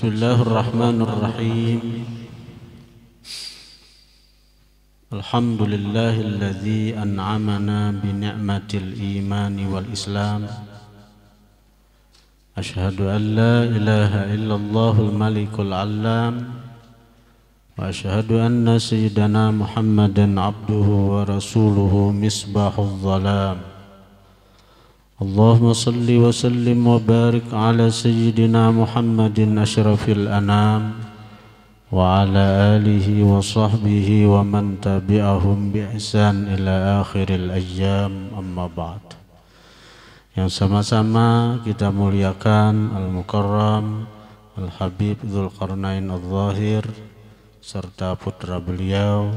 بسم الله الرحمن الرحيم الحمد لله الذي أنعمنا بنعمة الإيمان والإسلام أشهد أن لا إله إلا الله الملك العلام وأشهد أن سيدنا محمدا عبده ورسوله مصباح الظلام اللهم صل وسلم وبارك على سيدنا محمد أشرف الأنام وعلى آله وصحبه ومن تبعهم بإحسان إلى آخر الأيام أما بعد yang sama-sama kita muliakan Al-Mukarram Al-Habib Dzulkarnain Al-Zahir serta putra beliau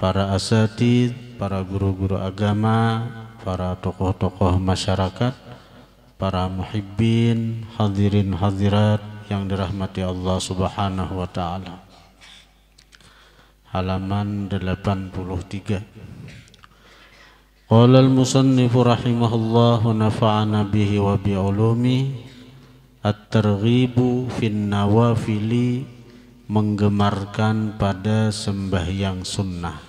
para asatid, para guru-guru agama, para tokoh-tokoh masyarakat, para muhibbin, hadirin hadirat yang dirahmati Allah Subhanahu wa taala. Halaman 83. Qala al-musannif rahimahullah wa nafa'ana bihi wa bi ulumi at-targhibu fin nawafili menggemarkan pada sembahyang sunnah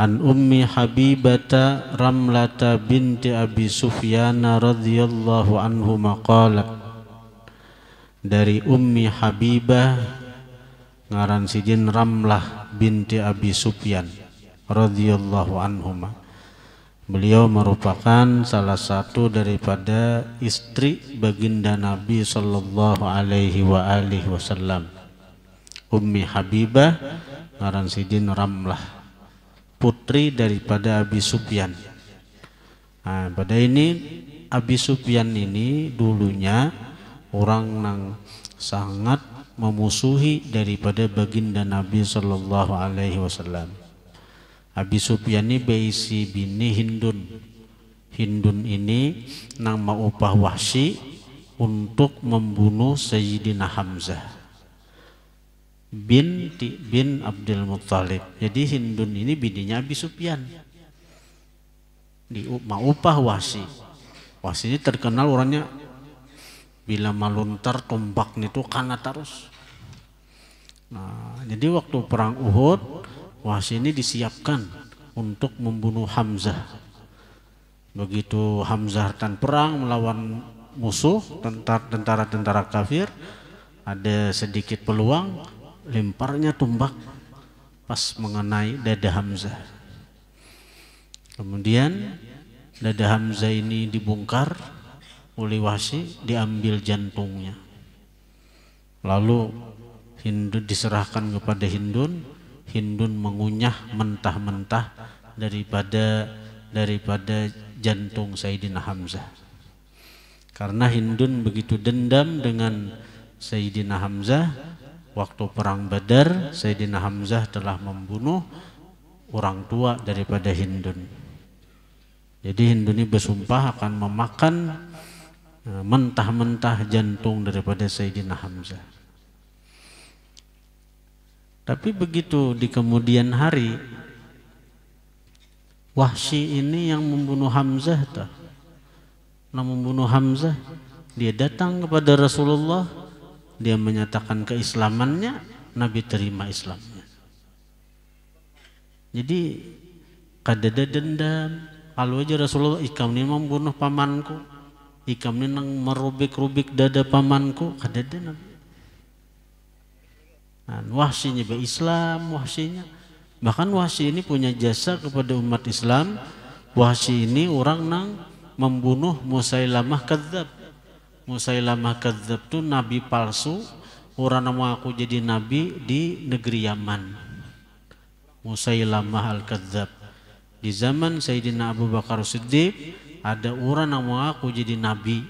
an ummi habibata ramlata binti abi sufyana radhiyallahu anhu maqalat dari ummi habibah ngaran sijin ramlah binti abi sufyan radhiyallahu anhu. beliau merupakan salah satu daripada istri baginda nabi sallallahu alaihi wa alihi wasallam ummi habibah ngaran sijin ramlah putri daripada Abi Sufyan. Nah, pada ini Abi Sufyan ini dulunya orang yang sangat memusuhi daripada baginda Nabi Shallallahu Alaihi Wasallam. Abi Sufyan ini beisi bini Hindun. Hindun ini nama upah wahsi untuk membunuh Sayyidina Hamzah bin bin Abdul Muttalib. Jadi Hindun ini bininya Abi Sufyan. Di Ma'upah Wasi. Wasi ini terkenal orangnya bila maluntar tombak itu karena terus. Nah, jadi waktu perang Uhud, Wasi ini disiapkan untuk membunuh Hamzah. Begitu Hamzah dan perang melawan musuh tentara-tentara kafir, ada sedikit peluang lemparnya tombak pas mengenai dada Hamzah. Kemudian dada Hamzah ini dibongkar oleh wasi diambil jantungnya. Lalu Hindun diserahkan kepada Hindun, Hindun mengunyah mentah-mentah daripada daripada jantung Sayyidina Hamzah. Karena Hindun begitu dendam dengan Sayyidina Hamzah, waktu perang Badar Sayyidina Hamzah telah membunuh orang tua daripada Hindun. Jadi Hindun ini bersumpah akan memakan e, mentah-mentah jantung daripada Sayyidina Hamzah. Tapi begitu di kemudian hari Wahsy ini yang membunuh Hamzah tah. Nah membunuh Hamzah dia datang kepada Rasulullah dia menyatakan keislamannya, Nabi terima Islamnya. Jadi kadada dendam, kalau aja Rasulullah ikam ini membunuh pamanku, ikam ini nang merubik-rubik dada pamanku, kadada Nabi. Nah, wahsinya be Islam, wahsinya bahkan wahsi ini punya jasa kepada umat Islam. Wahsi ini orang nang membunuh Musailamah kadzab Musailamah kadzab tu nabi palsu orang nama aku jadi nabi di negeri Yaman Musailamah al-kadzab di zaman Sayyidina Abu Bakar Siddiq ada orang nama aku jadi nabi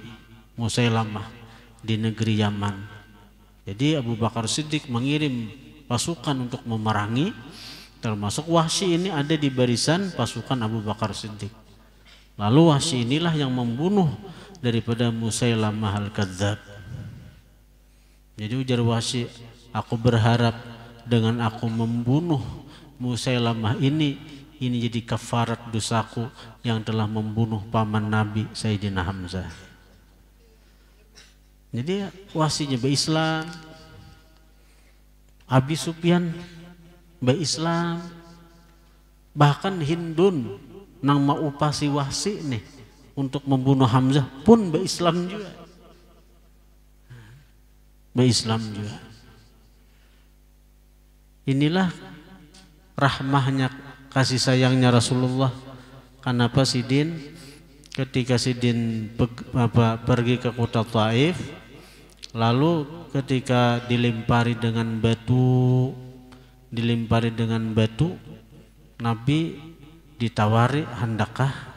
Musailamah di negeri Yaman jadi Abu Bakar Siddiq mengirim pasukan untuk memerangi termasuk Wahsy ini ada di barisan pasukan Abu Bakar Siddiq lalu Wahsy inilah yang membunuh daripada Musailamah al-Kadzab. Jadi ujar Wahsy, aku berharap dengan aku membunuh Musailamah ini, ini jadi kafarat dosaku yang telah membunuh paman Nabi Sayyidina Hamzah. Jadi wasinya berislam, Abi Sufyan berislam, bahkan Hindun nang mau upasi wasi nih untuk membunuh Hamzah pun berislam juga. Berislam juga. Inilah rahmahnya kasih sayangnya Rasulullah. Kenapa Sidin ketika Sidin pergi ke kota Taif lalu ketika dilempari dengan batu dilempari dengan batu Nabi ditawari hendakkah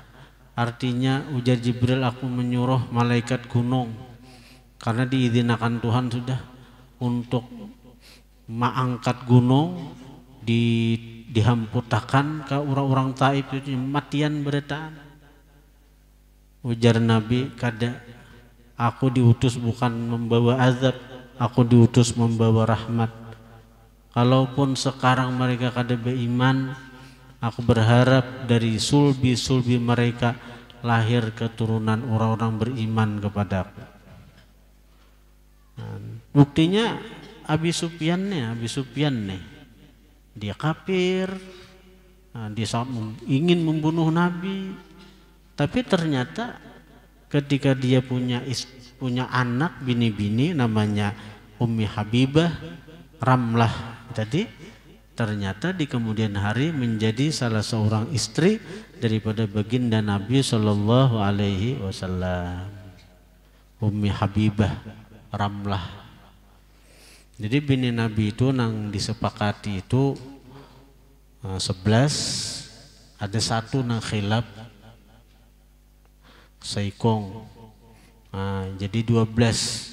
Artinya ujar Jibril aku menyuruh malaikat gunung karena diizinkan Tuhan sudah untuk mengangkat gunung di dihamputakan ke orang-orang taib itu matian berita Ujar Nabi kada aku diutus bukan membawa azab, aku diutus membawa rahmat. Kalaupun sekarang mereka kada beriman, Aku berharap dari sulbi-sulbi mereka lahir keturunan orang-orang beriman kepadaku. Bukti buktinya Abi Sufyan nih, Abi Sufyan nih. Dia kafir. Nah, dia ingin membunuh Nabi. Tapi ternyata ketika dia punya punya anak bini-bini namanya Ummi Habibah Ramlah tadi ternyata di kemudian hari menjadi salah seorang istri daripada baginda Nabi Shallallahu Alaihi Wasallam Ummi Habibah Ramlah jadi bini Nabi itu nang disepakati itu eh, sebelas, ada satu nang khilaf seikong. nah, jadi belas,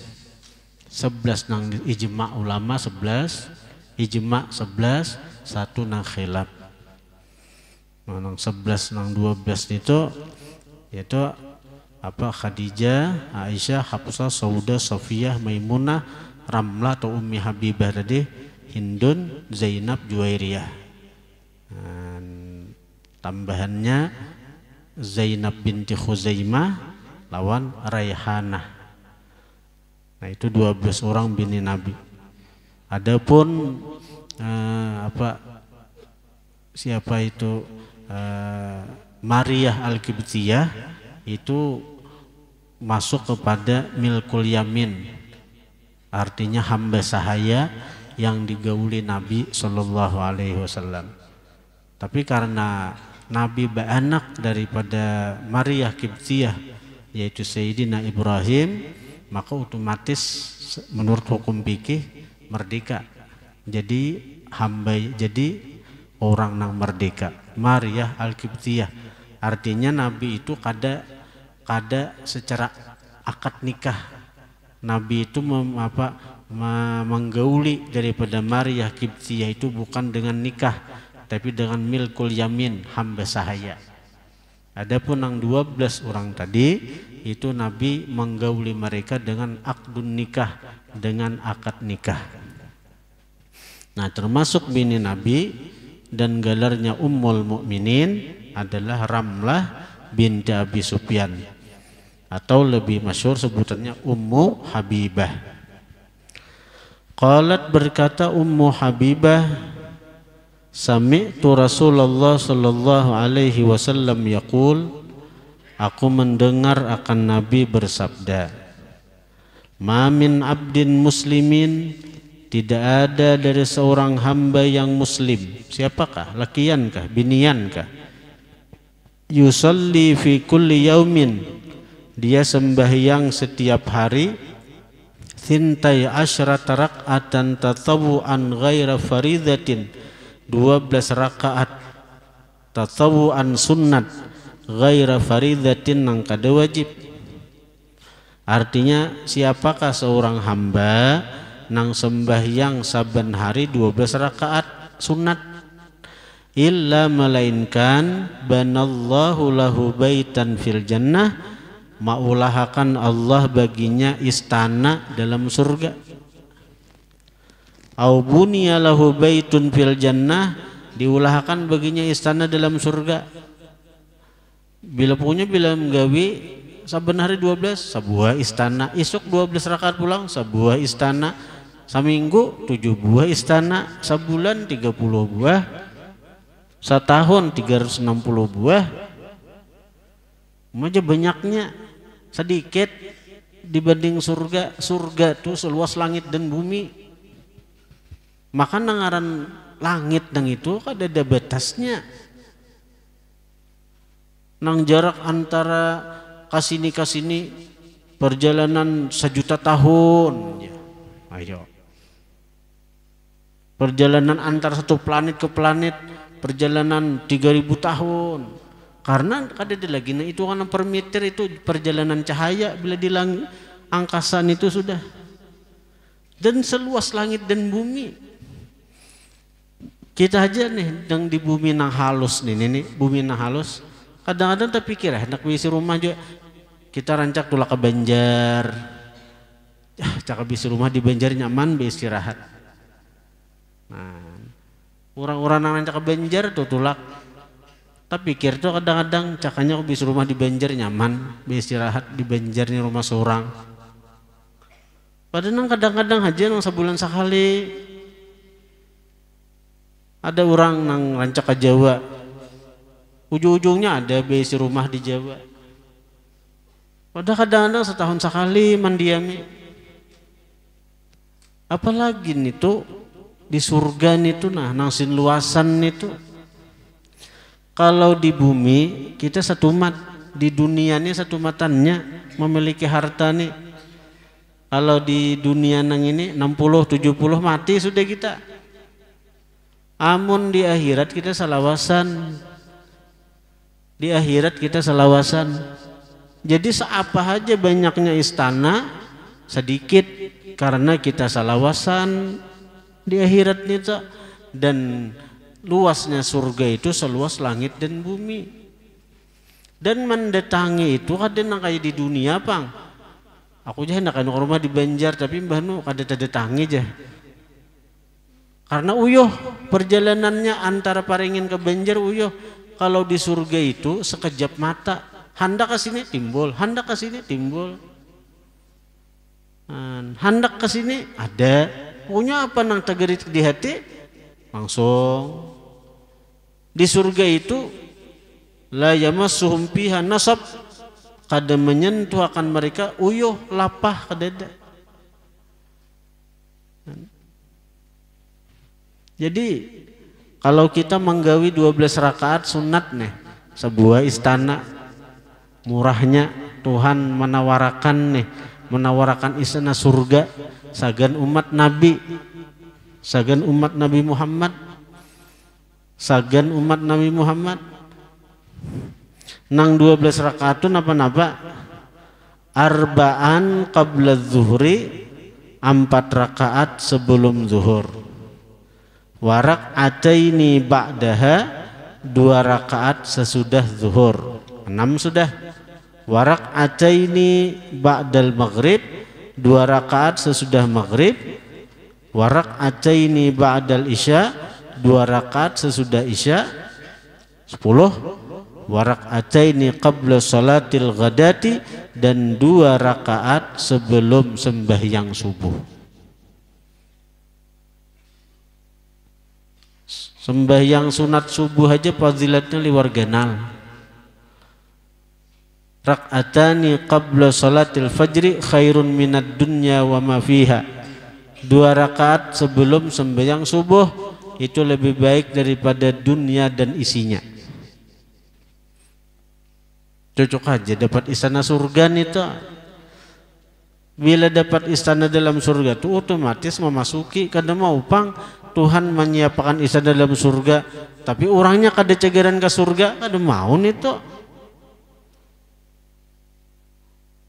sebelas nang ijma ulama sebelas ijma 11 satu nang khilaf nah, nang 11 nang 12 itu yaitu apa Khadijah, Aisyah, Hafsa Sauda, Safiyah, Maimunah, Ramlah atau Ummi Habibah tadi, Hindun, Zainab, Juwairiyah. tambahannya Zainab binti Khuzaimah lawan Raihana. Nah itu 12 orang bini Nabi. Adapun uh, apa siapa itu uh, Maria Al-Qibtiyah itu masuk kepada milkul yamin artinya hamba sahaya yang digauli Nabi Shallallahu Alaihi Wasallam tapi karena Nabi beranak daripada Maria Qibtiyah yaitu Sayyidina Ibrahim maka otomatis menurut hukum fikih merdeka jadi hamba jadi orang nang merdeka Maria al Kibtiyah, artinya Nabi itu kada kada secara akad nikah Nabi itu mem, apa menggauli daripada Maria Kiptia itu bukan dengan nikah tapi dengan milkul yamin hamba sahaya Adapun yang 12 orang tadi itu Nabi menggauli mereka dengan akdun nikah dengan akad nikah. Nah termasuk bini Nabi dan gelarnya Ummul Mukminin adalah Ramlah binti Abi Sufyan atau lebih masyur sebutannya Ummu Habibah. Qalat berkata Ummu Habibah Sami'tu Rasulullah sallallahu alaihi wasallam yaqul Aku mendengar akan Nabi bersabda mamin abdin muslimin tidak ada dari seorang hamba yang muslim. Siapakah? Lakiankah? Biniankah? Yusalli fi kulli yaumin. Dia sembahyang setiap hari. Thintai asyrata raka'atan tatawu'an ghaira faridatin. 12 rakaat tatawu'an sunnat ghaira faridatin nang kada wajib. Artinya siapakah seorang hamba nang sembahyang saban hari 12 rakaat sunat illa melainkan banallahu lahu baitan fil jannah maulahakan Allah baginya istana dalam surga au buniya lahu baitun fil jannah diulahakan baginya istana dalam surga bila punya bila menggawi saben hari 12 sebuah istana isuk 12 rakaat pulang sebuah istana seminggu tujuh buah istana sebulan tiga puluh buah setahun tiga ratus enam puluh buah Maju banyaknya sedikit dibanding surga surga tuh seluas langit dan bumi maka nangaran langit nang itu ada ada batasnya nang jarak antara kasini kasini perjalanan sejuta tahun ya perjalanan antar satu planet ke planet perjalanan 3000 tahun karena kada ada lagi nah itu karena meter itu perjalanan cahaya bila di langit angkasan itu sudah dan seluas langit dan bumi kita aja nih yang di bumi nang halus nih nih, nih bumi nang halus kadang-kadang tapi kira ah, hendak eh, isi rumah juga kita rancak tulah ke Banjar ah, cakap isi rumah di Banjar nyaman beristirahat nah orang-orang nang cak Banjar tuh tulak tapi pikir tuh kadang-kadang cakanya aku bisa rumah di Banjar nyaman bisa istirahat di Banjar ini rumah seorang padahal nang kadang-kadang haji nang sebulan sekali ada orang nang rancak ke Jawa ujung-ujungnya ada besi rumah di Jawa padahal kadang-kadang setahun sekali mendiami apalagi nih tuh di surga nih tuh nah nangsin luasan nih tuh kalau di bumi kita satu mat di dunia dunianya satu matanya memiliki harta nih kalau di dunia nang ini 60 70 mati sudah kita amun di akhirat kita salawasan di akhirat kita salawasan jadi seapa aja banyaknya istana sedikit karena kita salawasan di akhirat itu dan luasnya surga itu seluas langit dan bumi dan mendatangi itu ada nang kaya di dunia pang aku jah nak rumah di Banjar tapi mbah nu kada datangi jah karena uyuh perjalanannya antara Paringin ke Banjar uyuh kalau di surga itu sekejap mata handak ke sini timbul handak ke sini timbul handak ke sini ada punya apa nang tegerit di hati langsung di surga itu la yamassuhum fiha nasab kada menyentuh akan mereka uyuh lapah kadada jadi kalau kita menggawi 12 rakaat sunat nih sebuah istana murahnya Tuhan menawarkan nih menawarkan istana surga sagan umat Nabi sagan umat Nabi Muhammad sagan umat Nabi Muhammad nang 12 rakaatun apa-napa arbaan qabla zuhri empat rakaat sebelum zuhur warak ataini ba'daha dua rakaat sesudah zuhur enam sudah warak ini ba'dal maghrib dua rakaat sesudah maghrib warak ini ba'dal isya dua rakaat sesudah isya sepuluh warak ini qabla salatil ghadati dan dua rakaat sebelum sembahyang subuh sembahyang sunat subuh aja fadilatnya liwar ganal Rak'atani qabla salatil fajri khairun minat dunya wa ma fiha. Dua rakaat sebelum sembahyang subuh itu lebih baik daripada dunia dan isinya. Cocok aja dapat istana surga nih tuh. Bila dapat istana dalam surga tuh otomatis memasuki karena mau pang Tuhan menyiapkan istana dalam surga tapi orangnya kada cegaran ke surga kada mau nih tuh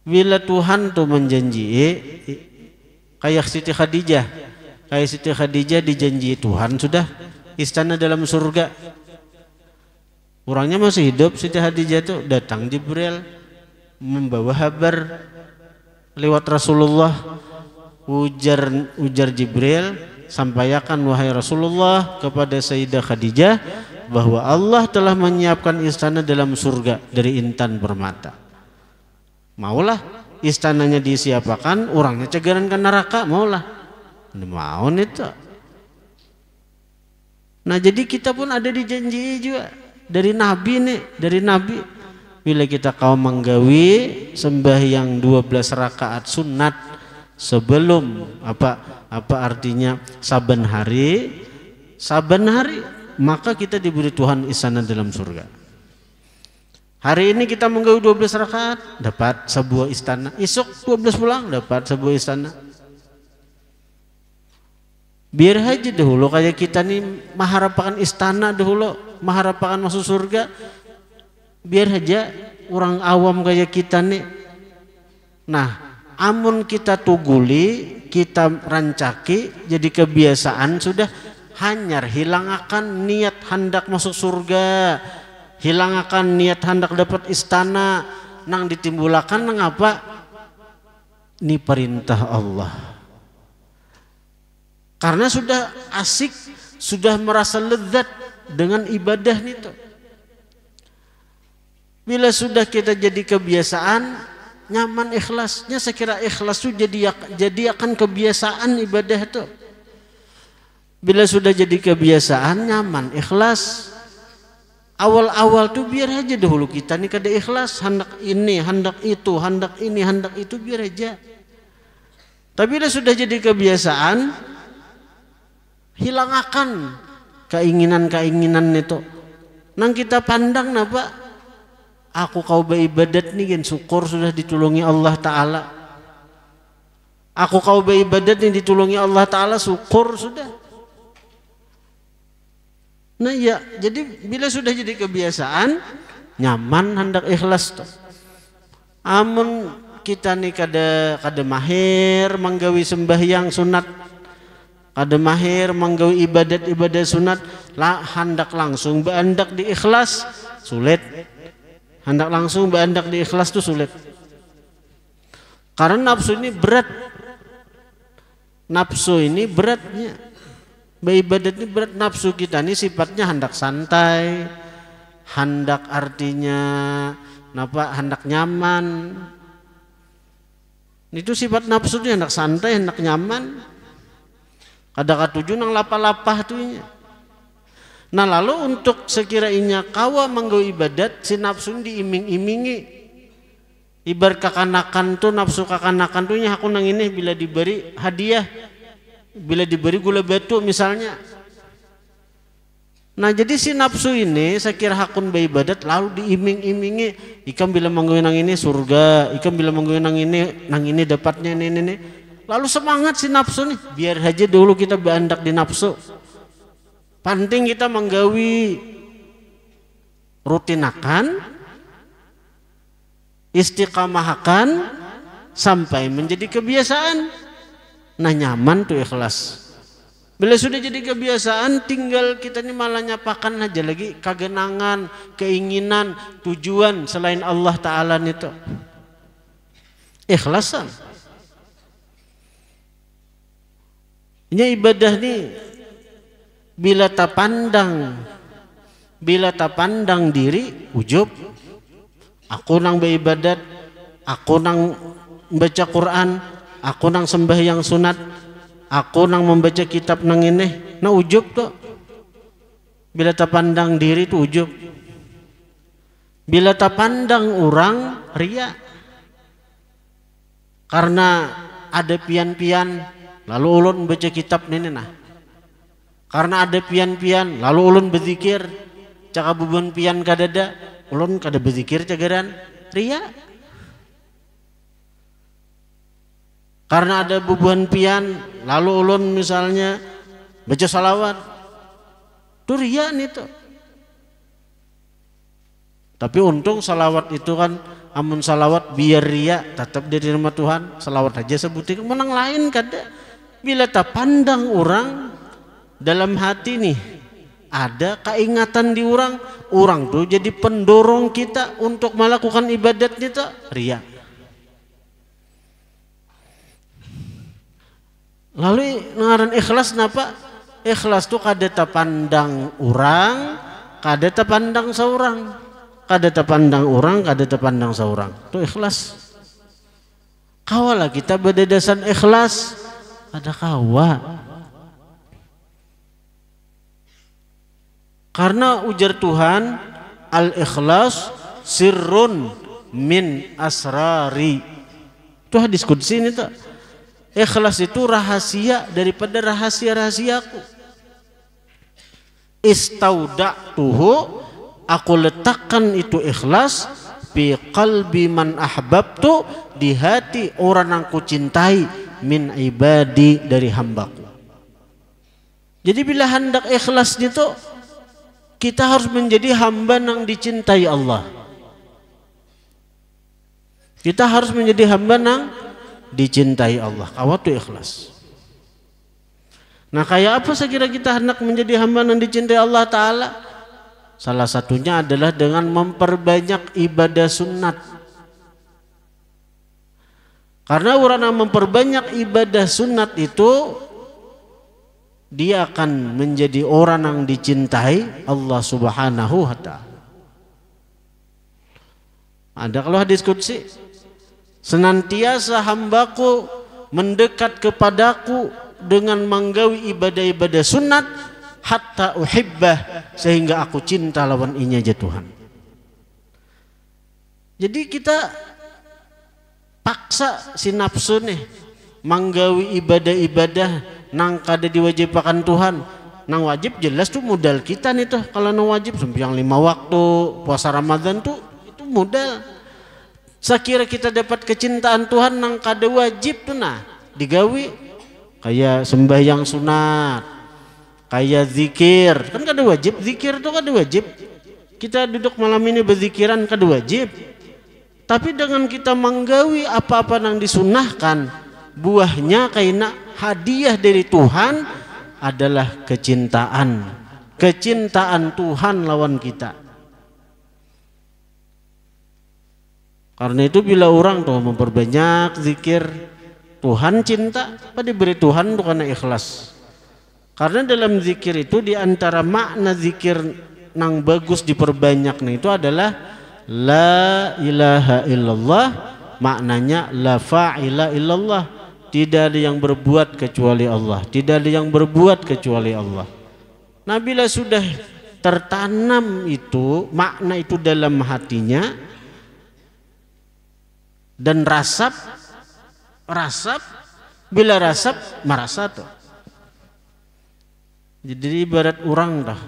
bila Tuhan tuh menjanji kayak Siti Khadijah kayak Siti Khadijah dijanji Tuhan sudah istana dalam surga orangnya masih hidup Siti Khadijah tuh datang Jibril membawa kabar lewat Rasulullah ujar ujar Jibril sampaikan wahai Rasulullah kepada Sayyidah Khadijah bahwa Allah telah menyiapkan istana dalam surga dari intan bermata maulah istananya disiapakan orangnya cegaran ke neraka maulah mau itu nah jadi kita pun ada di janji juga dari nabi nih dari nabi bila kita kau menggawi sembahyang 12 rakaat sunat sebelum apa apa artinya saban hari saban hari maka kita diberi Tuhan istana dalam surga Hari ini kita menggawe 12 rakaat, dapat sebuah istana. Esok 12 pulang, dapat sebuah istana. Biar aja dahulu kayak kita nih mengharapkan istana dahulu, mengharapkan masuk surga. Biar aja orang awam kayak kita nih. Nah, amun kita tuguli, kita rancaki, jadi kebiasaan sudah hanyar hilang akan niat hendak masuk surga hilang akan niat hendak dapat istana nang ditimbulakan nang apa ini perintah Allah karena sudah asik sudah merasa lezat dengan ibadah itu bila sudah kita jadi kebiasaan nyaman ikhlasnya saya kira ikhlas itu jadi jadi akan kebiasaan ibadah itu bila sudah jadi kebiasaan nyaman ikhlas awal-awal tuh biar aja dahulu kita nih kada ikhlas hendak ini hendak itu hendak ini hendak itu biar aja tapi dah sudah jadi kebiasaan hilang akan keinginan-keinginan itu nang kita pandang napa aku kau beribadat nih kan syukur sudah ditulungi Allah Ta'ala aku kau beribadat nih ditulungi Allah Ta'ala syukur sudah Nah ya, jadi bila sudah jadi kebiasaan, nyaman hendak ikhlas tuh. Amun kita nih kada kada mahir menggawi sembahyang sunat kada mahir menggawi ibadat-ibadat sunat lah hendak langsung beandak di ikhlas sulit hendak langsung beandak di ikhlas tuh sulit karena nafsu ini berat nafsu ini beratnya Ibadat ini berat nafsu kita ini sifatnya hendak santai, hendak artinya napa hendak nyaman. Itu sifat nafsu dia hendak santai, hendak nyaman. Kadang-kadang tujuh nang lapa lapah tuhnya. Nah lalu untuk sekiranya kawa menggawe ibadat si nafsu diiming-imingi. Ibar kakanakan tuh nafsu kakanakan tuhnya aku nang ini bila diberi hadiah Bila diberi gula batu misalnya. Nah jadi si nafsu ini saya kira hakun bayi badat lalu diiming-imingi ikan bila menggunakan ini surga, ikan bila menggunakan ini nang ini dapatnya ini ini. Lalu semangat si nafsu nih, biar aja dulu kita berandak di nafsu. Penting kita menggawi rutinakan, istiqamahkan sampai menjadi kebiasaan nah nyaman tuh ikhlas bila sudah jadi kebiasaan tinggal kita ini malah nyapakan aja lagi kagenangan, keinginan, tujuan selain Allah Ta'ala itu. Ikhlasan. Ini ibadah nih bila tak pandang bila tak pandang diri ujub aku nang beribadat aku nang baca Quran aku nang sembah yang sunat aku nang membaca kitab nang ini nah ujub tuh bila tak pandang diri tu ujub bila tak pandang orang ria karena ada pian-pian lalu ulun membaca kitab ini nah karena ada pian-pian lalu ulun berzikir cakap bubun pian kadada ulun kada berzikir cagaran ria karena ada bubuhan pian lalu ulun misalnya baca salawat durian itu tapi untung salawat itu kan amun salawat biar ria tetap di nama Tuhan salawat aja sebutin menang lain kada bila tak pandang orang dalam hati nih ada keingatan di orang orang tuh jadi pendorong kita untuk melakukan ibadat kita ria Lalu ngaran ikhlas napa? Ikhlas tuh kadeta pandang orang, kadeta pandang seorang. Kadeta pandang orang, kadeta pandang seorang. Itu ikhlas. Kawalah kita berdedasan ikhlas. Ada kawa. Karena ujar Tuhan, al-ikhlas sirrun min asrari. Itu hadis kudsi ini tak? Ikhlas itu rahasia daripada rahasia-rahasiaku. Ista'udak tuhu, aku letakkan itu ikhlas bi qalbi man ahbabtu di hati orang yang ku cintai min ibadi dari hambaku. Jadi bila hendak ikhlas itu kita harus menjadi hamba yang dicintai Allah. Kita harus menjadi hamba yang dicintai Allah. Kawat ikhlas. Nah kayak apa saya kira kita hendak menjadi hamba yang dicintai Allah Ta'ala? Salah satunya adalah dengan memperbanyak ibadah sunat. Karena urana memperbanyak ibadah sunat itu dia akan menjadi orang yang dicintai Allah Subhanahu wa taala. Ada kalau hadis kutsi Senantiasa hambaku mendekat kepadaku dengan menggawi ibadah-ibadah sunat hatta uhibbah sehingga aku cinta lawan inya aja Tuhan. Jadi kita paksa si nafsu nih manggawi ibadah-ibadah nang kada diwajibkan Tuhan nang wajib jelas tuh modal kita nih tuh kalau nang wajib sembahyang lima waktu puasa Ramadan tuh itu modal Sakira kita dapat kecintaan Tuhan nang kada wajib nah, digawi kayak sembahyang sunat, kayak zikir. Kan kada wajib zikir itu kada wajib. Kita duduk malam ini berzikiran kada wajib. Tapi dengan kita menggawi apa-apa yang disunahkan, buahnya kaina hadiah dari Tuhan adalah kecintaan. Kecintaan Tuhan lawan kita. Karena itu bila orang tuh memperbanyak zikir Tuhan cinta, apa diberi Tuhan tuh karena ikhlas. Karena dalam zikir itu diantara makna zikir nang bagus diperbanyak nih itu adalah la ilaha illallah maknanya la fa'ila illallah tidak ada yang berbuat kecuali Allah tidak ada yang berbuat kecuali Allah nah bila sudah tertanam itu makna itu dalam hatinya dan rasap, rasap, bila rasap marasa tuh jadi ibarat orang dah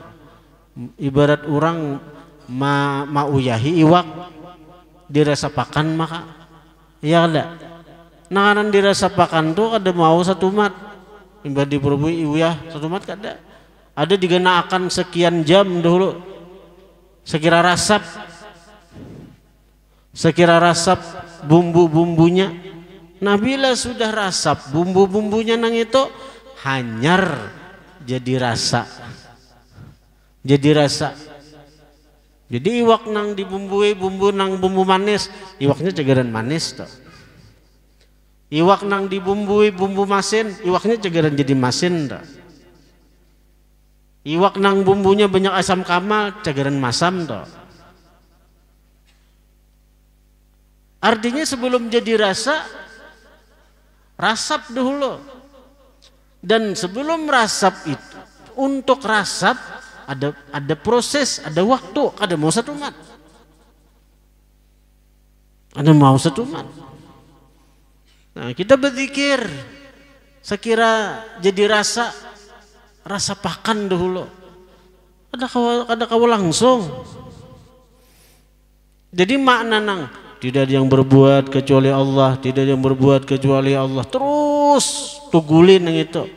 ibarat orang ma mauyahi iwak dirasa pakan maka ya ada nanganan dirasa pakan tuh ada mau satu mat ibarat diperbuih iwah satu mat kada ada digenakan sekian jam dulu, sekira rasap sekira rasap bumbu-bumbunya Nabila sudah rasap bumbu-bumbunya nang itu hanyar jadi rasa jadi rasa jadi iwak nang dibumbui bumbu nang bumbu manis iwaknya cegaran manis toh iwak nang dibumbui bumbu masin iwaknya cegaran jadi masin toh iwak nang bumbunya banyak asam kamal cegaran masam toh Artinya sebelum jadi rasa rasap dulu, Dan sebelum rasap itu untuk rasap ada ada proses, ada waktu, ada mau satu mat. Ada mau satu mat. Nah, kita berzikir sekira jadi rasa rasa pakan dulu, Ada kau ada kau langsung. Jadi makna nang tidak ada yang berbuat kecuali Allah tidak ada yang berbuat kecuali Allah terus tugulin yang itu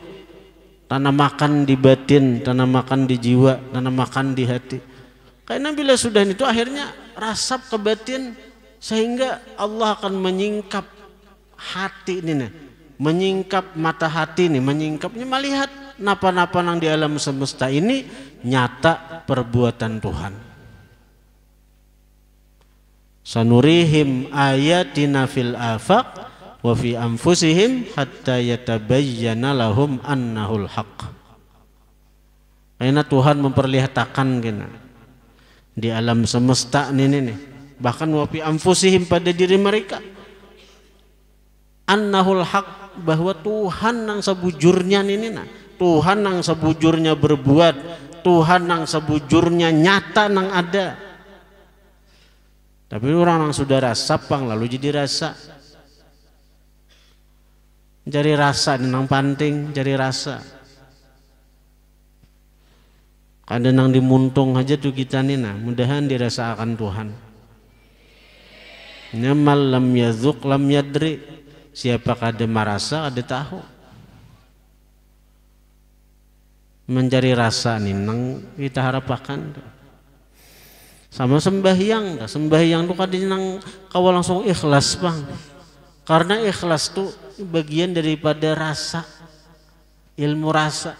tanam makan di batin tanam makan di jiwa tanam makan di hati karena bila sudah itu akhirnya rasap ke batin sehingga Allah akan menyingkap hati ini nih menyingkap mata hati ini menyingkapnya melihat napa-napa yang di alam semesta ini nyata perbuatan Tuhan sanurihim ayatina fil afaq wa fi anfusihim hatta yatabayyana lahum annahul haq. Karena Tuhan memperlihatkan kena di alam semesta ini nih, bahkan wa fi anfusihim pada diri mereka annahul haq bahwa Tuhan yang sebujurnya ini nah Tuhan yang sebujurnya berbuat Tuhan yang sebujurnya nyata yang ada tapi orang yang sudah rasa pang lalu jadi rasa. Jadi rasa nang panting, jadi rasa. Kada nang dimuntung aja tuh kita nih nah, mudahan dirasakan Tuhan. Nyamal lam yazuk lam yadri. Siapa kada merasa ada tahu. Mencari rasa nih nang kita harapkan sama sembahyang sembahyang tuh kadang kau langsung ikhlas bang karena ikhlas tuh bagian daripada rasa ilmu rasa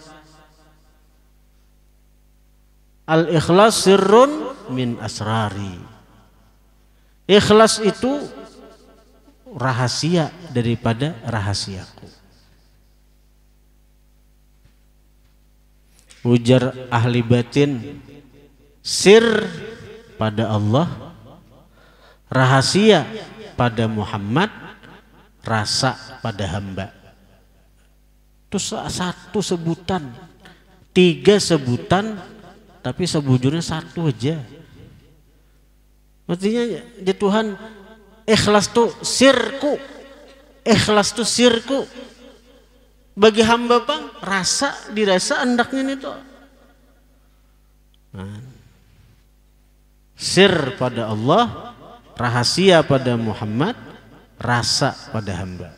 al ikhlas sirrun min asrari ikhlas itu rahasia daripada rahasiaku ujar ahli batin sir pada Allah, rahasia pada Muhammad, rasa pada hamba. Itu satu sebutan, tiga sebutan, tapi sebujurnya satu aja. Artinya ya Tuhan ikhlas tuh sirku, ikhlas tuh sirku. Bagi hamba bang rasa dirasa andaknya itu. Nah, sir pada Allah, rahasia pada Muhammad, rasa pada hamba.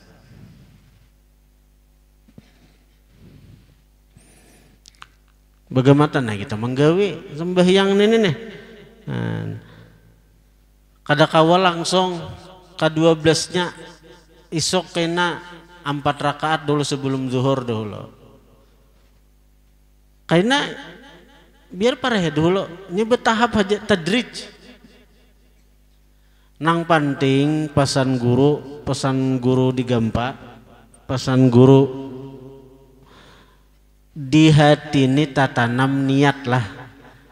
Bagaimana nah kita menggawe sembahyang ini nih? Nah, kada kawa langsung ke 12 nya isok kena empat rakaat dulu sebelum zuhur dulu. Karena biar pareh dulu ini bertahap aja tadrij nang panting pesan guru pesan guru di pesan guru di hati ini tatanam niat lah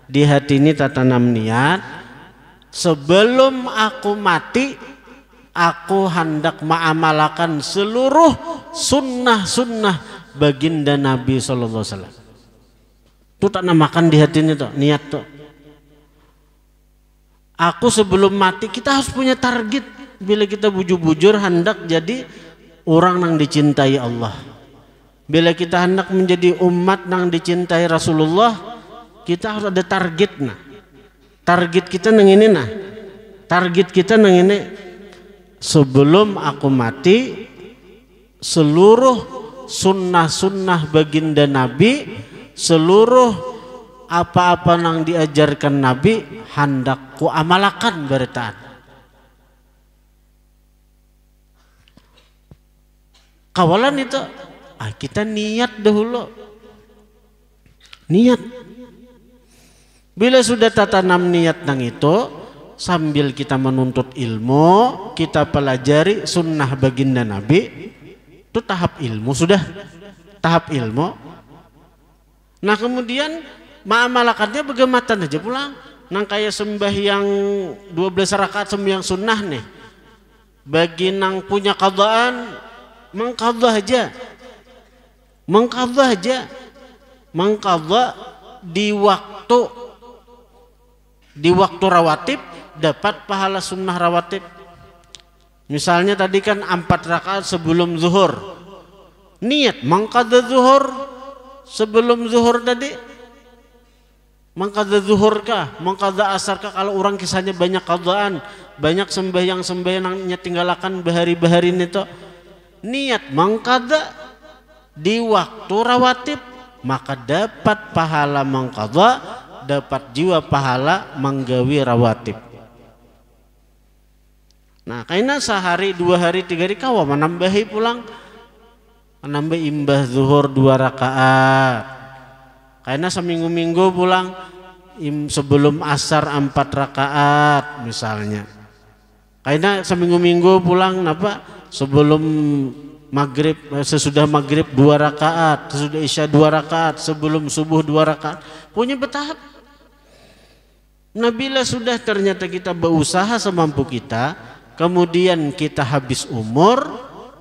di hati ini tatanam niat sebelum aku mati aku hendak ma'amalakan seluruh sunnah-sunnah baginda Nabi Sallallahu Alaihi Wasallam Tuh tak namakan di hati ini tuh, niat tuh. Aku sebelum mati kita harus punya target. Bila kita bujur-bujur hendak jadi orang yang dicintai Allah. Bila kita hendak menjadi umat yang dicintai Rasulullah, kita harus ada target nah. Target kita nang ini nah. Target kita nang ini sebelum aku mati seluruh sunnah-sunnah baginda Nabi seluruh apa-apa yang diajarkan Nabi hendak ku amalkan Kawalan itu ah, kita niat dahulu. Niat. Bila sudah tatanam niat nang itu sambil kita menuntut ilmu, kita pelajari sunnah baginda Nabi itu tahap ilmu sudah tahap ilmu Nah kemudian ma'amalakatnya begematan aja pulang. Nang kaya sembah yang 12 rakaat sembah yang sunnah nih. Bagi nang punya kadaan, mengkadah aja. Mengkadah aja. Mengkadah di waktu di waktu rawatib dapat pahala sunnah rawatib. Misalnya tadi kan empat rakaat sebelum zuhur. Niat mengkadah zuhur sebelum zuhur tadi mengkada zuhurkah mengkada asarkah kalau orang kisahnya banyak kadaan banyak sembahyang sembahyangnya tinggalkan bahari-bahari itu niat mengkada di waktu rawatib maka dapat pahala mengkada dapat jiwa pahala menggawi rawatib nah karena sehari dua hari tiga hari kawa menambahi pulang nambah imbah zuhur dua rakaat karena seminggu-minggu pulang sebelum asar empat rakaat misalnya karena seminggu-minggu pulang apa sebelum maghrib eh, sesudah maghrib dua rakaat sesudah isya dua rakaat sebelum subuh dua rakaat punya bertahap Nabila sudah ternyata kita berusaha semampu kita kemudian kita habis umur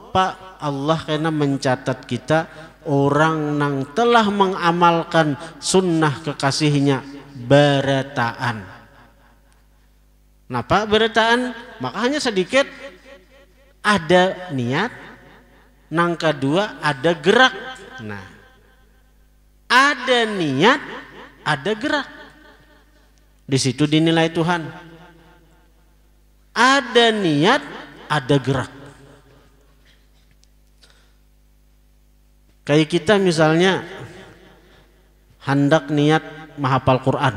pak Allah karena mencatat kita orang yang telah mengamalkan sunnah kekasihnya berataan. Napa berataan? hanya sedikit ada niat, Nangka dua. ada gerak. Nah, ada niat, ada gerak. Di situ dinilai Tuhan. Ada niat, ada gerak. Kayak kita misalnya hendak niat menghafal Quran.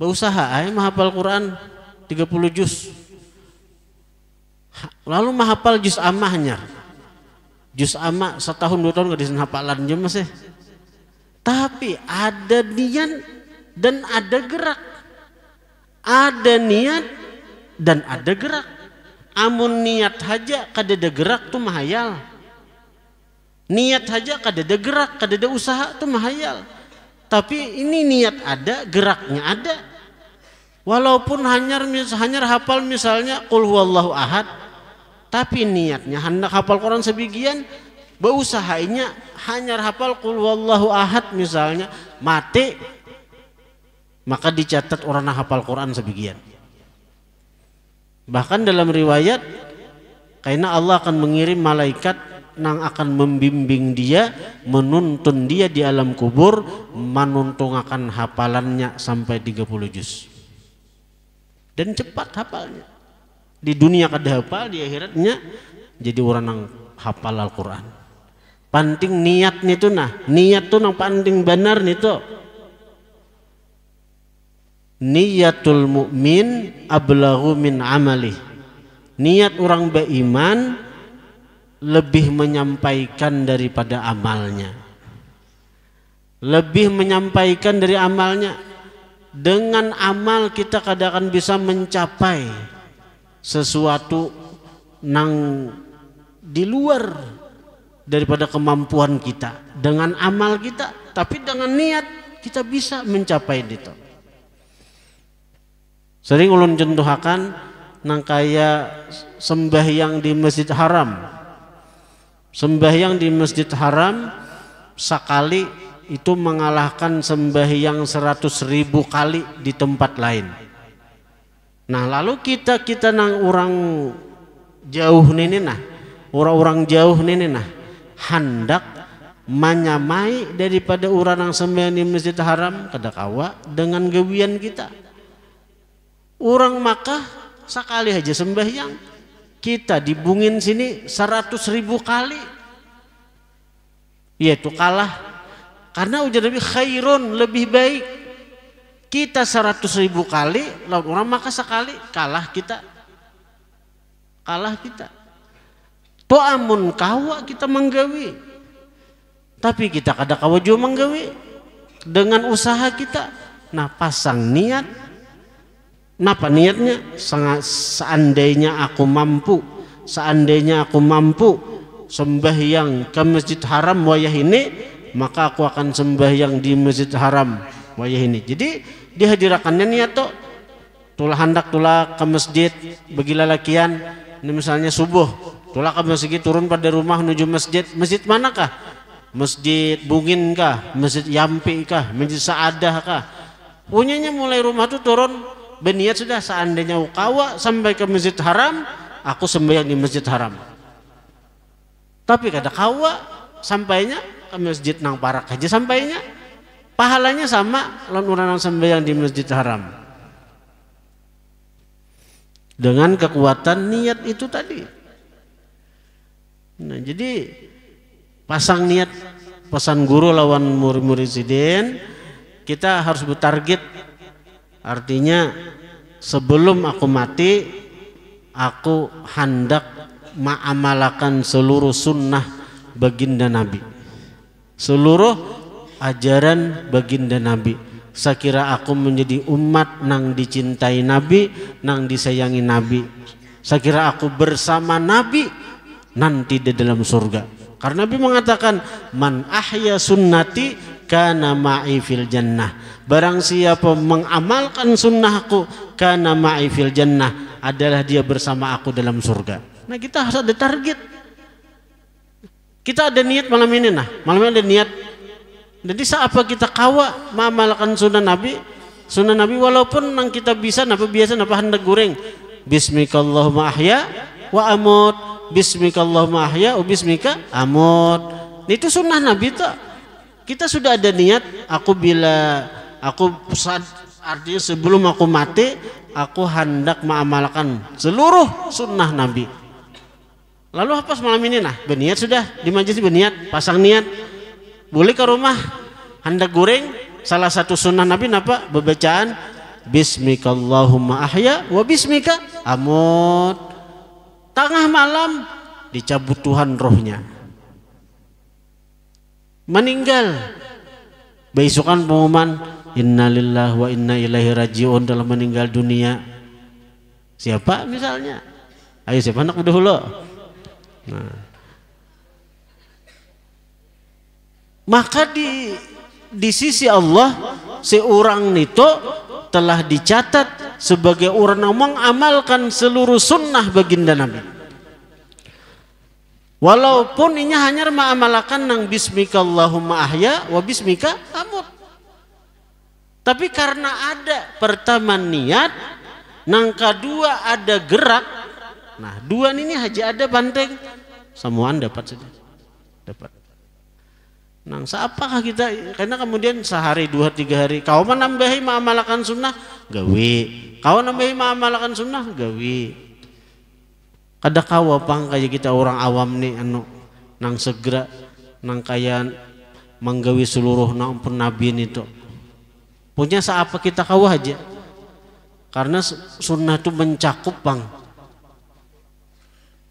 Berusaha ay menghafal Quran 30 juz. Lalu menghafal juz amahnya. Juz amah setahun dua tahun gak disin hafalan aja Tapi ada niat dan ada gerak. Ada niat dan ada gerak. Amun niat haja kada ada gerak tuh mahayal Niat kada kadada gerak, kadada usaha itu mahayal. Tapi ini niat ada, geraknya ada. Walaupun hanya hanya hafal misalnya qul huwallahu ahad, tapi niatnya hendak hafal Quran sebagian berusahanya hanya hafal qul huwallahu ahad misalnya mati maka dicatat orang hafal Quran sebagian. Bahkan dalam riwayat karena Allah akan mengirim malaikat nang akan membimbing dia menuntun dia di alam kubur menuntung akan hafalannya sampai 30 juz dan cepat hafalnya di dunia kada hafal di akhiratnya jadi orang nang hafal Al-Quran panting niat nih tuh nah niat tuh nang panting benar nih tuh niatul mukmin ablahu min amali niat orang beriman lebih menyampaikan daripada amalnya. Lebih menyampaikan dari amalnya. Dengan amal kita kadang-kadang bisa mencapai sesuatu nang di luar daripada kemampuan kita dengan amal kita tapi dengan niat kita bisa mencapai itu sering ulun contohkan, nang kaya sembahyang di masjid haram Sembahyang di Masjid Haram sekali itu mengalahkan sembahyang seratus ribu kali di tempat lain. Nah lalu kita kita nang orang jauh nini nah, orang-orang jauh nini nah, hendak menyamai daripada orang yang sembahyang di Masjid Haram kedakawa dengan gewian kita. Orang Makkah sekali aja sembahyang kita dibungin sini seratus ribu kali. Yaitu kalah. Karena ujar Nabi khairun lebih baik. Kita seratus ribu kali, lawan orang maka sekali kalah kita. Kalah kita. To'amun kawa kita menggawi. Tapi kita kada kawa juga menggawi. Dengan usaha kita. Nah pasang niat Napa niatnya? Sangat seandainya aku mampu, seandainya aku mampu sembahyang ke Masjid Haram wayah ini, maka aku akan sembahyang di Masjid Haram wayah ini. Jadi dihadirakannya niat tuh tulah hendak tulah ke masjid begila lelakian ini misalnya subuh tulah ke masjid turun pada rumah menuju masjid masjid manakah masjid bungin kah masjid yampi kah masjid saadah kah punyanya mulai rumah tuh turun berniat sudah seandainya ukawa sampai ke masjid haram aku sembahyang di masjid haram tapi kada kawa sampainya ke masjid nang parak aja sampainya pahalanya sama lawan orang sembahyang di masjid haram dengan kekuatan niat itu tadi nah jadi pasang niat pesan guru lawan murid-murid kita harus bertarget Artinya sebelum aku mati aku hendak mengamalkan seluruh sunnah baginda Nabi. Seluruh ajaran baginda Nabi. Sekira aku menjadi umat nang dicintai Nabi, nang disayangi Nabi. Sekira aku bersama Nabi nanti di dalam surga. Karena Nabi mengatakan man ahya sunnati kana ma'i fil jannah barang siapa mengamalkan sunnahku kana ma'i fil jannah adalah dia bersama aku dalam surga nah kita harus ada target kita ada niat malam ini nah malam ini ada niat jadi apa kita kawa mengamalkan sunnah nabi sunnah nabi walaupun nang kita bisa napa biasa napa hendak goreng bismikallahumma ahya wa amut bismikallahumma ahya wa bismika amut nah, itu sunnah nabi tak kita sudah ada niat aku bila aku saat artinya sebelum aku mati aku hendak mengamalkan seluruh sunnah Nabi lalu apa malam ini nah berniat sudah di majlis berniat pasang niat boleh ke rumah hendak goreng salah satu sunnah Nabi napa bebacaan bismika Allahumma ahya wa bismika amut tengah malam dicabut Tuhan rohnya meninggal besokan pengumuman innalillahi wa inna ilaihi rajiun dalam meninggal dunia siapa misalnya ayo siapa anak muda hulu nah. maka di di sisi Allah seorang itu telah dicatat sebagai orang yang mengamalkan seluruh sunnah baginda Nabi Walaupun ini hanya ma'amalakan nang bismika Allahumma ahya wa bismika amut. Tapi karena ada pertama niat, nang kedua ada gerak. Nah, dua ini haji ada banteng. Semuaan dapat saja. Dapat. Nang apakah kita karena kemudian sehari dua tiga hari kau menambahi ma'amalakan sunnah gawe kau nambahi ma'amalakan sunnah gawe kada kawa pang kaya kita orang awam nih anu nang segera nang kaya menggawi seluruh nang nabi itu punya apa kita kawa aja karena sunnah itu mencakup pang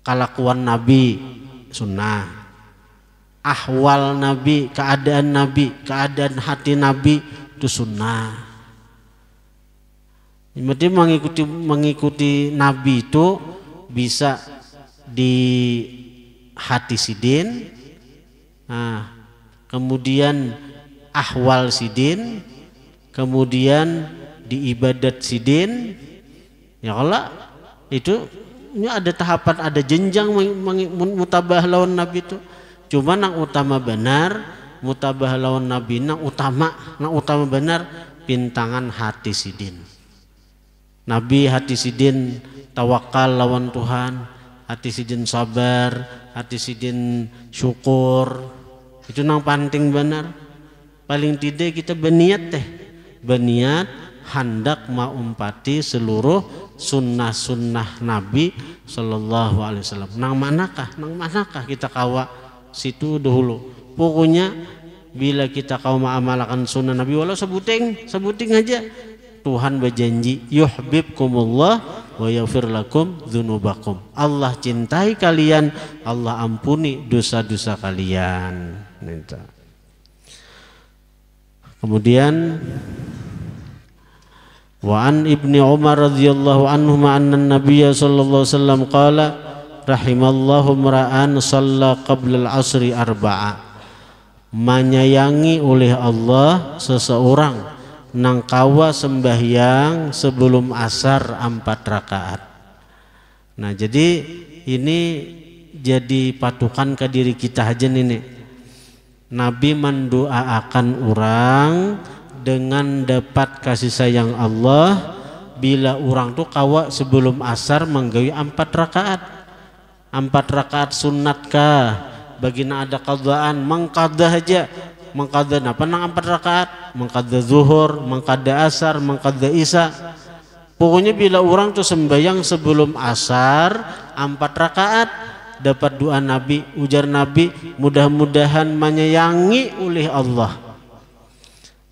kalakuan nabi sunnah ahwal nabi keadaan nabi keadaan hati nabi itu sunnah berarti mengikuti mengikuti nabi itu bisa di hati sidin nah, kemudian ahwal sidin kemudian di ibadat sidin ya Allah itu ini ada tahapan ada jenjang mutabah lawan nabi itu cuma nang utama benar mutabah lawan nabi nang utama nang utama benar pintangan hati sidin nabi hati sidin tawakal lawan Tuhan hati sijen sabar hati sijen syukur itu nang panting benar paling tidak kita berniat teh berniat hendak maumpati seluruh sunnah-sunnah Nabi Shallallahu Alaihi Wasallam. Nang manakah, nang manakah kita kawa situ dahulu. Pokoknya bila kita kau mengamalkan sunnah Nabi walau sebuting, sebuting aja Tuhan berjanji yuhibbukumullah wa yaghfir lakum dzunubakum. Allah cintai kalian, Allah ampuni dosa-dosa kalian. Kemudian wa an Ibni Umar radhiyallahu anhu anna Nabiy sallallahu alaihi wasallam qala rahimallahu mar'an shalla qabla al-'asri arba'a. Menyayangi oleh Allah seseorang nangkawa sembahyang sebelum asar empat rakaat. Nah jadi ini jadi patukan ke diri kita aja nih. Nabi mendoakan orang dengan dapat kasih sayang Allah bila orang tuh kawa sebelum asar menggawi empat rakaat empat rakaat sunat bagi bagina ada kadaan mengkadah aja mengkada apa nang empat rakaat mengkada zuhur mengkada asar mengkada isya pokoknya bila orang tuh sembahyang sebelum asar empat rakaat dapat doa nabi ujar nabi mudah-mudahan menyayangi oleh Allah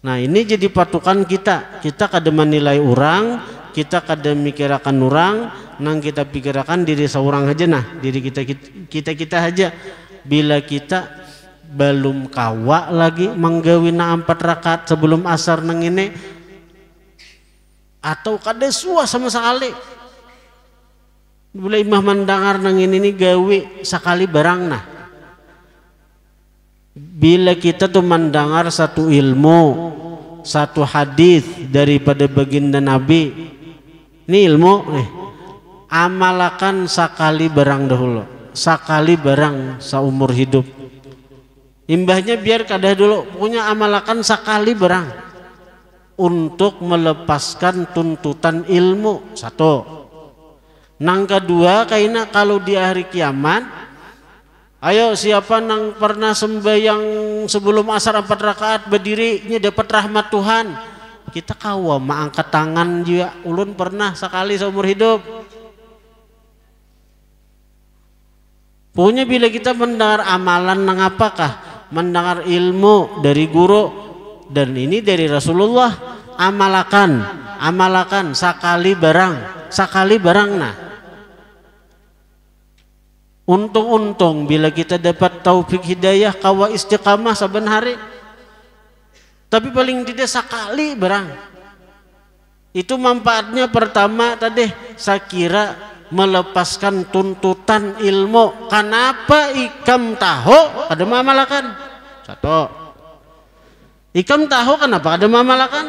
nah ini jadi patukan kita kita kadem menilai orang kita kadem mikirakan orang nang kita pikirakan diri seorang aja nah diri kita kita kita, kita aja bila kita belum kawa lagi menggawina empat rakaat sebelum asar neng ini atau suah sama sekali boleh imah mendengar neng ini nih gawe sekali barang nah bila kita tuh mendengar satu ilmu satu hadis daripada baginda nabi ini ilmu nih eh, amalakan sekali barang dahulu sekali barang seumur hidup imbahnya biar kadah dulu, punya amalakan sekali berang untuk melepaskan tuntutan ilmu. Satu. Nang kedua, kaina kalau di hari kiamat, ayo siapa nang pernah sembahyang sebelum asar empat rakaat berdirinya dapat rahmat Tuhan. Kita kawa mengangkat tangan juga ulun pernah sekali seumur hidup. Punya bila kita mendengar amalan nang apakah mendengar ilmu dari guru dan ini dari Rasulullah amalakan amalakan sekali barang sekali barang nah untung-untung bila kita dapat taufik hidayah kawa istiqamah saben hari tapi paling tidak sekali barang itu manfaatnya pertama tadi saya kira melepaskan tuntutan ilmu kenapa ikam tahu ada mamalakan satu ikam tahu kenapa ada mamalakan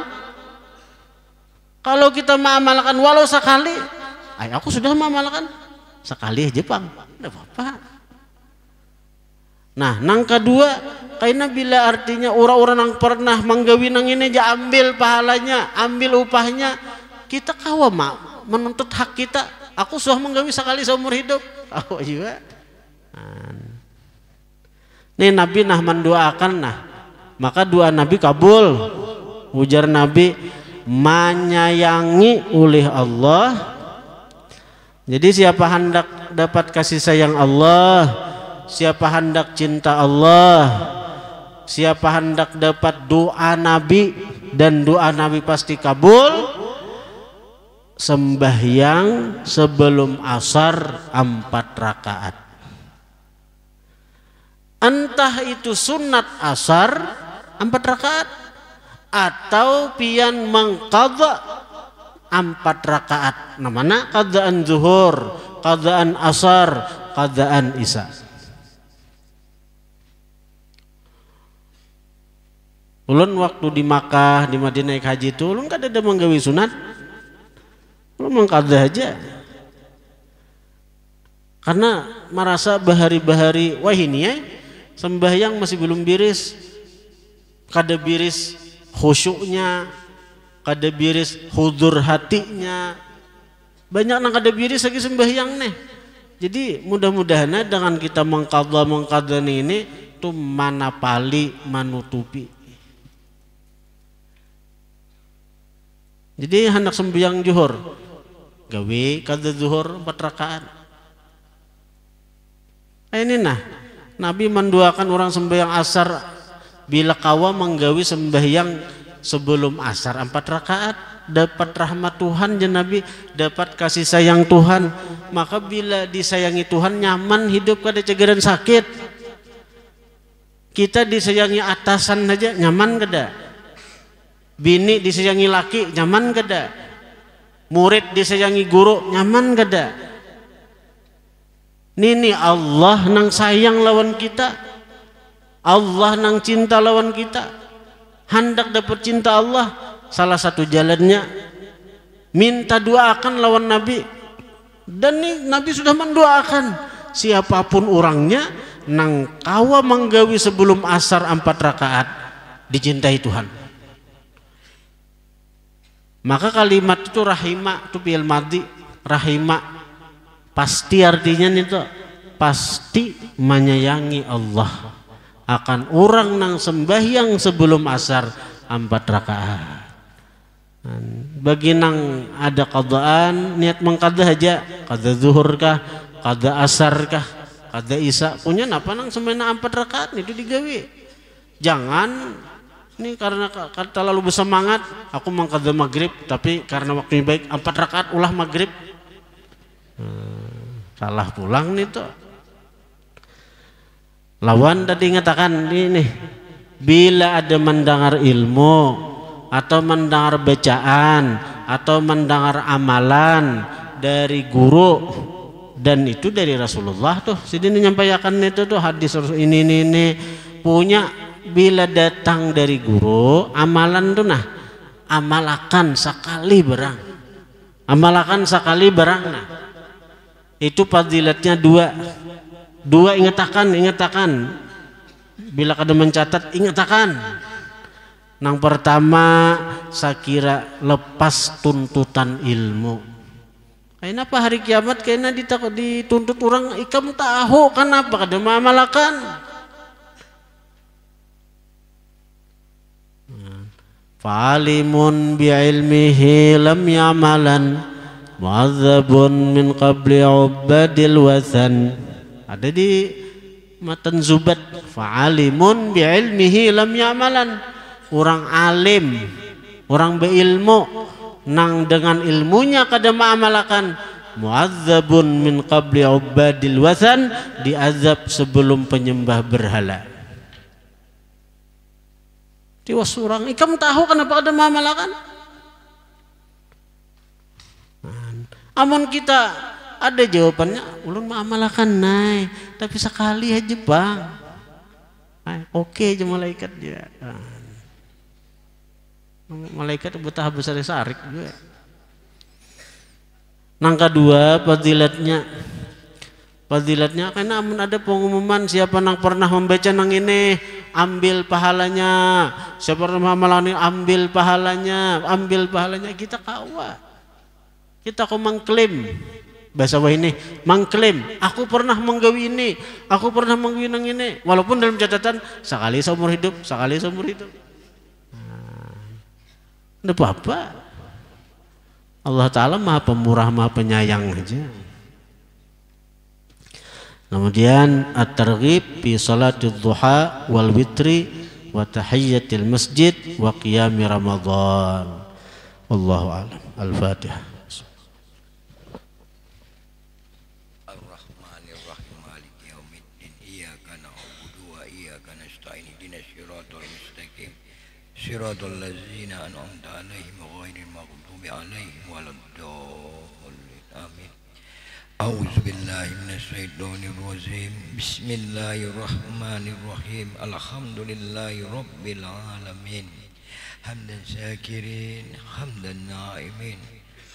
kalau kita mamalakan walau sekali ay aku sudah mamalakan sekali Jepang ada apa nah nang kedua karena bila artinya orang-orang yang pernah menggawi nang ini aja ambil pahalanya ambil upahnya kita kawa menuntut hak kita aku sudah menggawi sekali seumur hidup aku oh, juga iya? ini nabi nah mendoakan nah maka dua nabi kabul ujar nabi menyayangi oleh Allah jadi siapa hendak dapat kasih sayang Allah siapa hendak cinta Allah siapa hendak dapat doa nabi dan doa nabi pasti kabul sembahyang sebelum asar empat rakaat entah itu sunat asar empat rakaat atau pian mengkada empat rakaat namanya keadaan zuhur keadaan asar keadaan isya ulun waktu di Makkah di Madinah haji itu ulun kada ada menggawi sunat Lu mengkadah aja. Karena merasa bahari-bahari wah ini ya sembahyang masih belum biris. Kada biris khusyuknya, kada biris hudur hatinya. Banyak nang kada biris lagi sembahyang nih. Jadi mudah-mudahan dengan kita mengkadha mengkadha ini tuh mana pali manutupi. Jadi hendak sembahyang juhur gawe kada zuhur empat rakaat nah, ini nah Nabi menduakan orang sembahyang asar bila kawa menggawi sembahyang sebelum asar empat rakaat dapat rahmat Tuhan ya Nabi dapat kasih sayang Tuhan maka bila disayangi Tuhan nyaman hidup kada cegaran sakit kita disayangi atasan saja nyaman kada bini disayangi laki nyaman kada murid disayangi guru nyaman gada nini Allah nang sayang lawan kita Allah nang cinta lawan kita hendak dapat cinta Allah salah satu jalannya minta doakan lawan Nabi dan nih Nabi sudah mendoakan siapapun orangnya nang kawa menggawi sebelum asar empat rakaat dicintai Tuhan maka kalimat itu rahimah itu bil madi rahima pasti artinya nih tuh pasti menyayangi Allah akan orang nang sembahyang sebelum asar empat rakaat. Bagi nang ada kadaan niat mengkada aja kada zuhur kah kada asar kah kada isak punya apa nang semena empat rakaat itu digawe jangan ini karena terlalu bersemangat aku mengkada maghrib tapi karena waktunya baik empat rakaat ulah maghrib hmm, salah pulang nih tuh lawan tadi ngatakan ini bila ada mendengar ilmu atau mendengar bacaan atau mendengar amalan dari guru dan itu dari Rasulullah tuh sini nyampaikan itu tuh hadis ini ini, ini punya bila datang dari guru amalan tuh nah amalakan sekali berang amalakan sekali berang nah itu fadilatnya dua dua ingatakan ingatakan bila kada mencatat ingatakan Nang pertama sakira lepas tuntutan ilmu. kenapa hari kiamat kena dituntut orang ikam tahu kenapa kada mengamalkan falimun ilmihi lam ya'malan mu'adzabun min qabli ubadil wasan ada di matan zubat bi ilmihi lam ya'malan orang alim orang berilmu nang dengan ilmunya kada ma'amalakan mu'adzabun min qabli ubadil wasan diazab sebelum penyembah berhala Iwas orang, ikam tahu kenapa ada mamalakan? Amun kita ada jawabannya, ulun mamalakan naik, tapi sekali aja bang. Oke aja malaikat dia. Malaikat betah besar sarik juga. Nangka dua, padilatnya. Padilatnya, karena amun ada pengumuman siapa nang pernah membaca nang ini ambil pahalanya seperti ini ambil pahalanya ambil pahalanya kita kawa kita kau mengklaim bahasa wah ini mengklaim aku pernah menggawi ini aku pernah menggawinang ini walaupun dalam catatan sekali seumur hidup sekali seumur hidup nah, apa apa Allah Ta'ala maha pemurah maha penyayang aja Kemudian at-targhib fi salatil duha wal witri wa tahiyyatil masjid wa qiyami ramadan. Wallahu alam. Al-Fatihah. صراط الذين أنعمت عليهم غير المغضوب عليهم ولا الضالين آمين أعوذ بالله من الشيطان الرجيم بسم الله الرحمن الرحيم الحمد لله رب العالمين حمدا شاكرين حمدا نائمين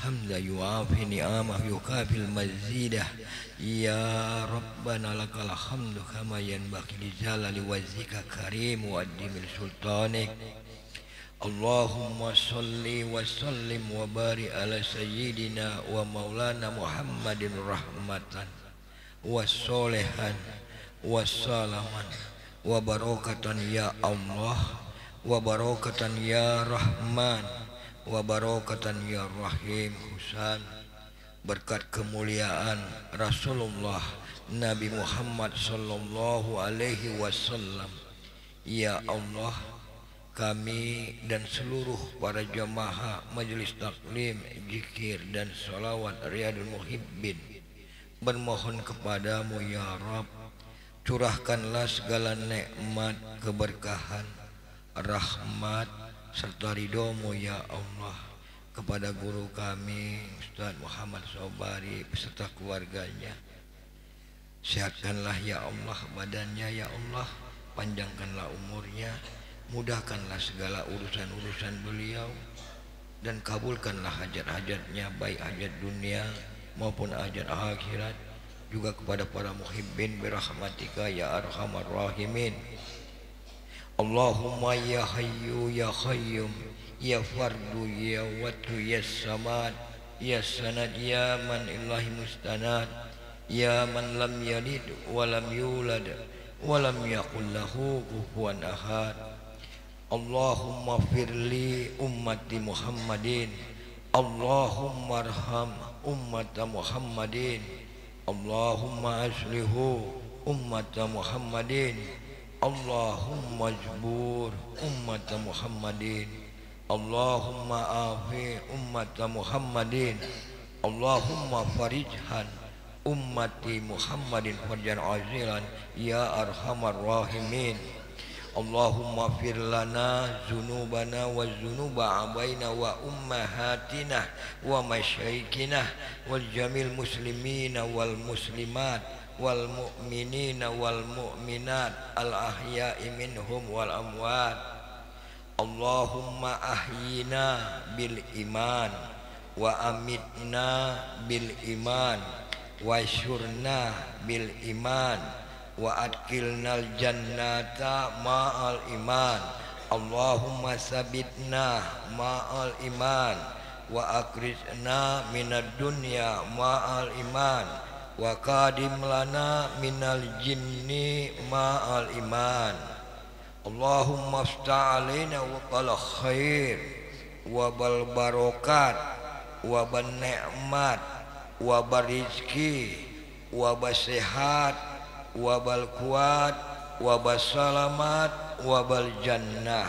حمدا يعافي نعمه يكافي المزيدة يا ربنا لك الحمد كما ينبغي لجلال وجهك كريم وأدم سلطانك Allahu wasulli wasullim wabari ala sayyidina wamalan na Muhammadin rahmatan Wasolehan wasalawan wabarokatan ya Allah wabarkattan ya Raman wabarokatan ya Rahim husan berkat kemuliaan Rasulullah Nabi Muhammad Shallallahu Alaihi Wasallam ya Allah. kami dan seluruh para jamaah majelis taklim, jikir dan salawat Riyadul Muhibbin bermohon kepadamu ya Rabb curahkanlah segala nikmat keberkahan rahmat serta ridhomu ya Allah kepada guru kami Ustaz Muhammad Sobari beserta keluarganya sehatkanlah ya Allah badannya ya Allah panjangkanlah umurnya Mudahkanlah segala urusan-urusan beliau dan kabulkanlah hajat-hajatnya baik hajat dunia maupun hajat akhirat juga kepada para muhibbin berahmatika ya arhamar rahimin Allahumma ya hayyu ya khayyum ya fardu ya watu ya samad ya sanad ya man illahi mustanad ya man lam yalid wa lam yulad wa lam yakul lahu ahad Allahumma firli ummati Muhammadin Allahumma arham ummata Muhammadin Allahumma aslihu ummata Muhammadin Allahumma jbur ummata Muhammadin Allahumma afi ummata Muhammadin Allahumma farijhan ummati Muhammadin farjan azilan ya arhamar rahimin اللهم اغفر لنا ذنوبنا وذنوب عبينا وأمهاتنا ومشايخنا والجميع المسلمين والمسلمات والمؤمنين والمؤمنات الأحياء منهم والأموات اللهم أحينا بالإيمان وأمتنا بالإيمان واشرنا بالإيمان punya wa Knal Jannata maal Iman Allahummabitnah maal Iman wa a Krisna min dunya maal Iman waka dilana minaljinni maal Iman Allahum masusta Alilina wakalaair wabal barokat waban nikmat waba Riki waba sehati punya Wabal kuad walamat wabal Jannah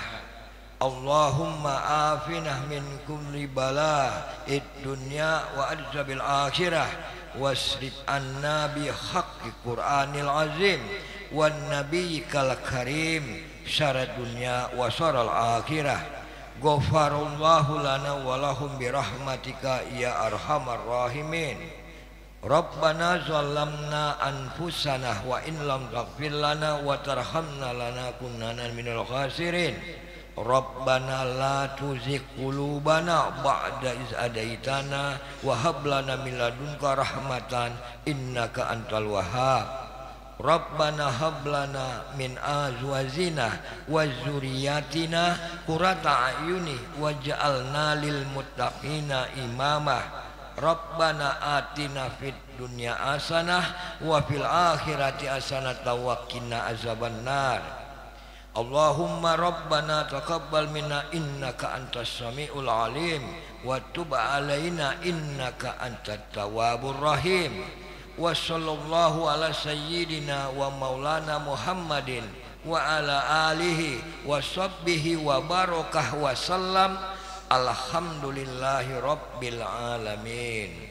Allahummaafinahmin kumlibbalah it dunya waadbil ashirah wasrib an nabihaqi Quran azim Wa nabikala karim syarat dunya wasar al aqirah gofarun wahulnawalaumbi rahmatiktika iya arhamar rahimin. Rob banalamna anfussanana wain la kafirna watarhamna lana kunaan Min loqarin Rob bana la tuzikkulu bana ba daadaitaana wahab laa Miladunkarahmatan inna kaanta waha Rob bana habblaa min a wazi wazuuriati kuata ayyuuni wajahalnalilmuttapina imamah. atifi dunya asana wafil akhhirati asana tana anar Allahumma robbanqbal min innaanta suaqalim wat ba innaanta tawabur rahim wasallahu a Sayyidina wamalana mu Muhammadin waala alihi wasbihhi wabarkah wasallam Alhamdulillahi Rabbil Alamin